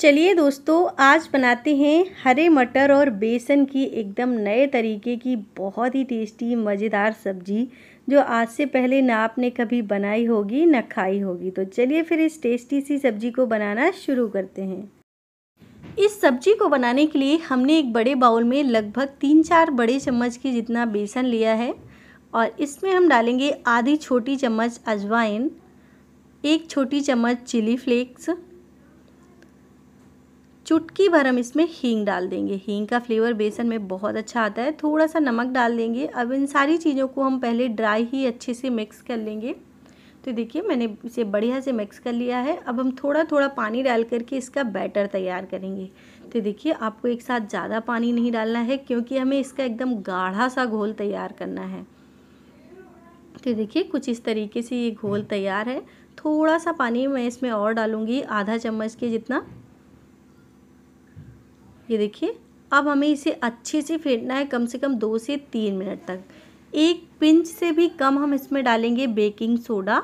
चलिए दोस्तों आज बनाते हैं हरे मटर और बेसन की एकदम नए तरीके की बहुत ही टेस्टी मज़ेदार सब्जी जो आज से पहले ना आपने कभी बनाई होगी ना खाई होगी तो चलिए फिर इस टेस्टी सी सब्जी को बनाना शुरू करते हैं इस सब्जी को बनाने के लिए हमने एक बड़े बाउल में लगभग तीन चार बड़े चम्मच की जितना बेसन लिया है और इसमें हम डालेंगे आधी छोटी चम्मच अजवाइन एक छोटी चम्मच चिली फ्लेक्स चुटकी भर हम इसमें हींग डाल देंगे हींग का फ्लेवर बेसन में बहुत अच्छा आता है थोड़ा सा नमक डाल देंगे अब इन सारी चीज़ों को हम पहले ड्राई ही अच्छे से मिक्स कर लेंगे तो देखिए मैंने इसे बढ़िया से मिक्स कर लिया है अब हम थोड़ा थोड़ा पानी डाल करके इसका बैटर तैयार करेंगे तो देखिए आपको एक साथ ज़्यादा पानी नहीं डालना है क्योंकि हमें इसका एकदम गाढ़ा सा घोल तैयार करना है तो देखिए कुछ इस तरीके से ये घोल तैयार है थोड़ा सा पानी मैं इसमें और डालूँगी आधा चम्मच के जितना ये देखिए अब हमें इसे अच्छे से फेंटना है कम से कम दो से तीन मिनट तक एक पिंच से भी कम हम इसमें डालेंगे बेकिंग सोडा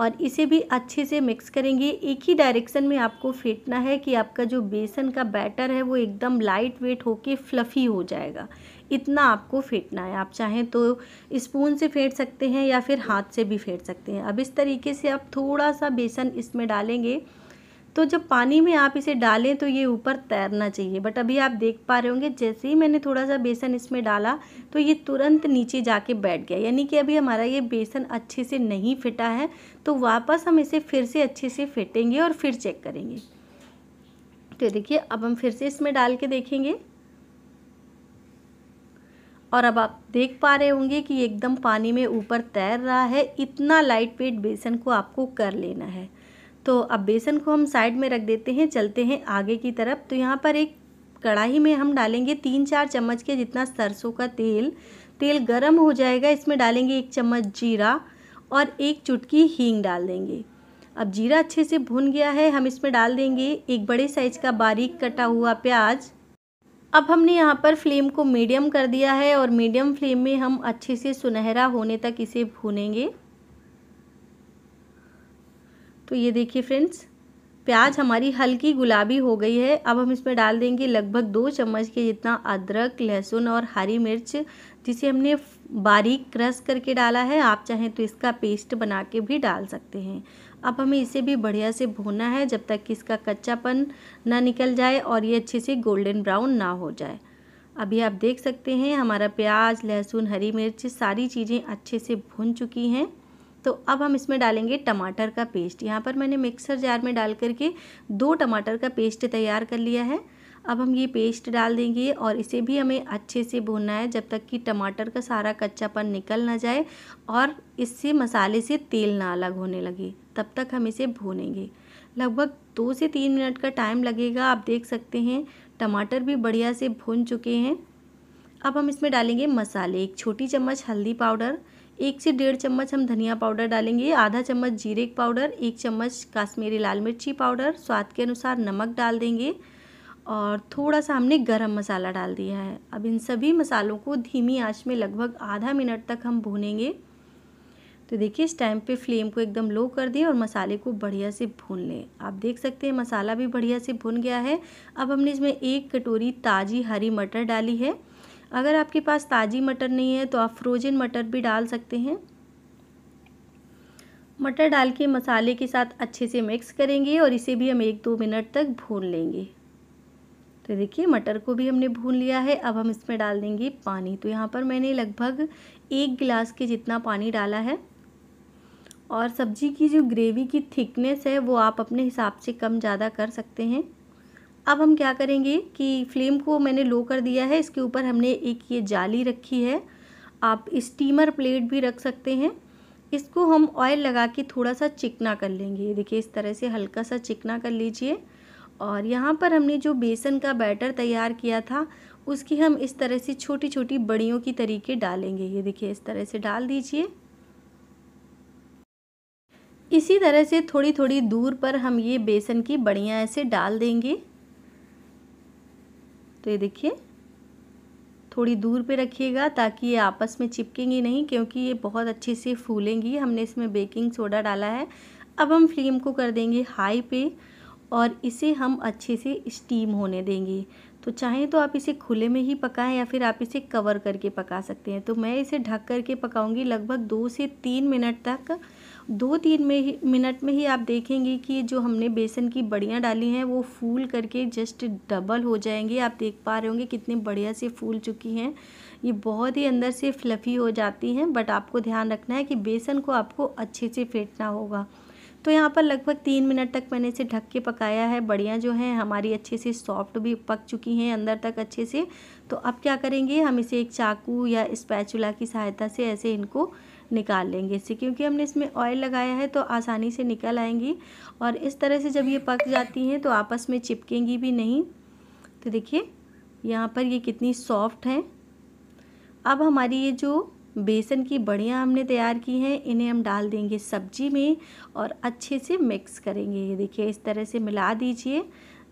और इसे भी अच्छे से मिक्स करेंगे एक ही डायरेक्शन में आपको फेंटना है कि आपका जो बेसन का बैटर है वो एकदम लाइट वेट होके फ्लफ़ी हो जाएगा इतना आपको फेंटना है आप चाहें तो स्पून से फेंट सकते हैं या फिर हाथ से भी फेंट सकते हैं अब इस तरीके से आप थोड़ा सा बेसन इसमें डालेंगे तो जब पानी में आप इसे डालें तो ये ऊपर तैरना चाहिए बट अभी आप देख पा रहे होंगे जैसे ही मैंने थोड़ा सा बेसन इसमें डाला तो ये तुरंत नीचे जाके बैठ गया यानी कि अभी हमारा ये बेसन अच्छे से नहीं फिटा है तो वापस हम इसे फिर से अच्छे से फिटेंगे और फिर चेक करेंगे तो देखिए अब हम फिर से इसमें डाल के देखेंगे और अब आप देख पा रहे होंगे कि एकदम पानी में ऊपर तैर रहा है इतना लाइट वेट बेसन को आपको कर लेना है तो अब बेसन को हम साइड में रख देते हैं चलते हैं आगे की तरफ तो यहाँ पर एक कढ़ाई में हम डालेंगे तीन चार चम्मच के जितना सरसों का तेल तेल गरम हो जाएगा इसमें डालेंगे एक चम्मच जीरा और एक चुटकी हींग डाल देंगे अब जीरा अच्छे से भुन गया है हम इसमें डाल देंगे एक बड़े साइज का बारीक कटा हुआ प्याज अब हमने यहाँ पर फ्लेम को मीडियम कर दिया है और मीडियम फ्लेम में हम अच्छे से सुनहरा होने तक इसे भूनेंगे तो ये देखिए फ्रेंड्स प्याज हमारी हल्की गुलाबी हो गई है अब हम इसमें डाल देंगे लगभग दो चम्मच के जितना अदरक लहसुन और हरी मिर्च जिसे हमने बारीक क्रश करके डाला है आप चाहें तो इसका पेस्ट बना के भी डाल सकते हैं अब हमें इसे भी बढ़िया से भूनना है जब तक कि इसका कच्चापन ना निकल जाए और ये अच्छे से गोल्डन ब्राउन ना हो जाए अभी आप देख सकते हैं हमारा प्याज लहसुन हरी मिर्च सारी चीज़ें अच्छे से भुन चुकी हैं तो अब हम इसमें डालेंगे टमाटर का पेस्ट यहाँ पर मैंने मिक्सर जार में डाल करके दो टमाटर का पेस्ट तैयार कर लिया है अब हम ये पेस्ट डाल देंगे और इसे भी हमें अच्छे से भूनना है जब तक कि टमाटर का सारा कच्चापन निकल ना जाए और इससे मसाले से तेल ना अलग होने लगे तब तक हम इसे भूनेंगे लगभग दो से तीन मिनट का टाइम लगेगा आप देख सकते हैं टमाटर भी बढ़िया से भून चुके हैं अब हम इसमें डालेंगे मसाले एक छोटी चम्मच हल्दी पाउडर एक से डेढ़ चम्मच हम धनिया पाउडर डालेंगे आधा चम्मच जीरे पाउडर एक चम्मच काश्मीरी लाल मिर्ची पाउडर स्वाद के अनुसार नमक डाल देंगे और थोड़ा सा हमने गरम मसाला डाल दिया है अब इन सभी मसालों को धीमी आंच में लगभग आधा मिनट तक हम भूनेंगे तो देखिए इस टाइम पे फ्लेम को एकदम लो कर दें और मसाले को बढ़िया से भून लें आप देख सकते हैं मसाला भी बढ़िया से भुन गया है अब हमने इसमें एक कटोरी ताज़ी हरी मटर डाली है अगर आपके पास ताज़ी मटर नहीं है तो आप फ्रोजन मटर भी डाल सकते हैं मटर डाल के मसाले के साथ अच्छे से मिक्स करेंगे और इसे भी हम एक दो मिनट तक भून लेंगे तो देखिए मटर को भी हमने भून लिया है अब हम इसमें डाल देंगे पानी तो यहाँ पर मैंने लगभग एक गिलास के जितना पानी डाला है और सब्ज़ी की जो ग्रेवी की थिकनेस है वो आप अपने हिसाब से कम ज़्यादा कर सकते हैं अब हम क्या करेंगे कि फ्लेम को मैंने लो कर दिया है इसके ऊपर हमने एक ये जाली रखी है आप स्टीमर प्लेट भी रख सकते हैं इसको हम ऑयल लगा के थोड़ा सा चिकना कर लेंगे देखिए इस तरह से हल्का सा चिकना कर लीजिए और यहाँ पर हमने जो बेसन का बैटर तैयार किया था उसकी हम इस तरह से छोटी छोटी बड़ियों की तरीके डालेंगे ये देखिए इस तरह से डाल दीजिए इसी तरह से थोड़ी थोड़ी दूर पर हम ये बेसन की बड़ियाँ ऐसे डाल देंगे तो ये देखिए थोड़ी दूर पे रखिएगा ताकि ये आपस में चिपकेंगी नहीं क्योंकि ये बहुत अच्छे से फूलेंगी हमने इसमें बेकिंग सोडा डाला है अब हम फ्लेम को कर देंगे हाई पे और इसे हम अच्छे से स्टीम होने देंगे तो चाहें तो आप इसे खुले में ही पकाएं या फिर आप इसे कवर करके पका सकते हैं तो मैं इसे ढक करके पकाऊंगी लगभग दो से तीन मिनट तक दो तीन में मिनट में ही आप देखेंगे कि जो हमने बेसन की बड़ियाँ डाली हैं वो फूल करके जस्ट डबल हो जाएंगे आप देख पा रहे होंगे कितनी बढ़िया से फूल चुकी हैं ये बहुत ही अंदर से फ्लफ़ी हो जाती हैं बट आपको ध्यान रखना है कि बेसन को आपको अच्छे से फेंटना होगा तो यहाँ पर लगभग तीन मिनट तक मैंने इसे ढक के पकाया है बड़ियाँ जो हैं हमारी अच्छे से सॉफ्ट भी पक चुकी हैं अंदर तक अच्छे से तो अब क्या करेंगे हम इसे एक चाकू या स्पैचुला की सहायता से ऐसे इनको निकाल लेंगे इससे क्योंकि हमने इसमें ऑयल लगाया है तो आसानी से निकल आएंगी और इस तरह से जब ये पक जाती हैं तो आपस में चिपकेंगी भी नहीं तो देखिए यहाँ पर ये कितनी सॉफ्ट हैं अब हमारी ये जो बेसन की बढ़िया हमने तैयार की हैं इन्हें हम डाल देंगे सब्जी में और अच्छे से मिक्स करेंगे ये देखिए इस तरह से मिला दीजिए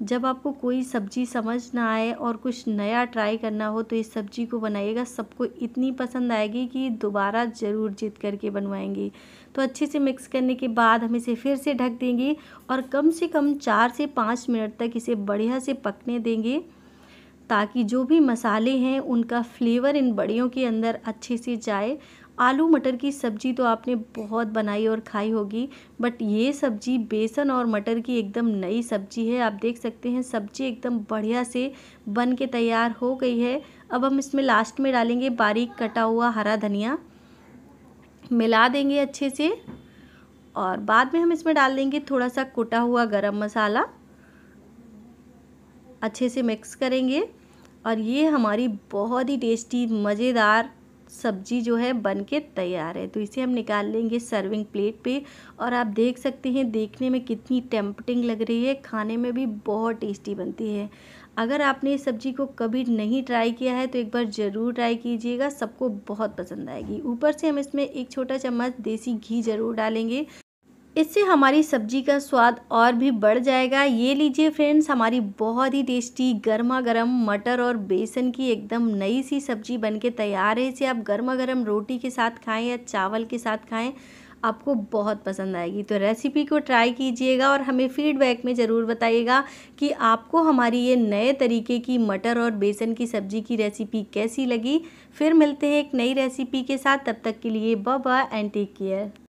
जब आपको कोई सब्ज़ी समझ ना आए और कुछ नया ट्राई करना हो तो इस सब्ज़ी को बनाइएगा सबको इतनी पसंद आएगी कि दोबारा ज़रूर जीत करके बनवाएंगे तो अच्छे से मिक्स करने के बाद हम इसे फिर से ढक देंगे और कम से कम चार से पाँच मिनट तक इसे बढ़िया से पकने देंगे ताकि जो भी मसाले हैं उनका फ्लेवर इन बड़ियों के अंदर अच्छे से जाए आलू मटर की सब्ज़ी तो आपने बहुत बनाई और खाई होगी बट ये सब्ज़ी बेसन और मटर की एकदम नई सब्ज़ी है आप देख सकते हैं सब्ज़ी एकदम बढ़िया से बन के तैयार हो गई है अब हम इसमें लास्ट में डालेंगे बारीक कटा हुआ हरा धनिया मिला देंगे अच्छे से और बाद में हम इसमें डाल देंगे थोड़ा सा कुटा हुआ गरम मसाला अच्छे से मिक्स करेंगे और ये हमारी बहुत ही टेस्टी मज़ेदार सब्जी जो है बन के तैयार है तो इसे हम निकाल लेंगे सर्विंग प्लेट पे और आप देख सकते हैं देखने में कितनी टेम्पटिंग लग रही है खाने में भी बहुत टेस्टी बनती है अगर आपने इस सब्ज़ी को कभी नहीं ट्राई किया है तो एक बार ज़रूर ट्राई कीजिएगा सबको बहुत पसंद आएगी ऊपर से हम इसमें एक छोटा चम्मच देसी घी ज़रूर डालेंगे इससे हमारी सब्जी का स्वाद और भी बढ़ जाएगा ये लीजिए फ्रेंड्स हमारी बहुत ही टेस्टी गर्मा गर्म मटर और बेसन की एकदम नई सी सब्जी बनके तैयार है इसे आप गर्मा गर्म रोटी के साथ खाएं या चावल के साथ खाएं आपको बहुत पसंद आएगी तो रेसिपी को ट्राई कीजिएगा और हमें फीडबैक में ज़रूर बताइएगा कि आपको हमारी ये नए तरीके की मटर और बेसन की सब्ज़ी की रेसिपी कैसी लगी फिर मिलते हैं एक नई रेसिपी के साथ तब तक के लिए बाय एंड टेक केयर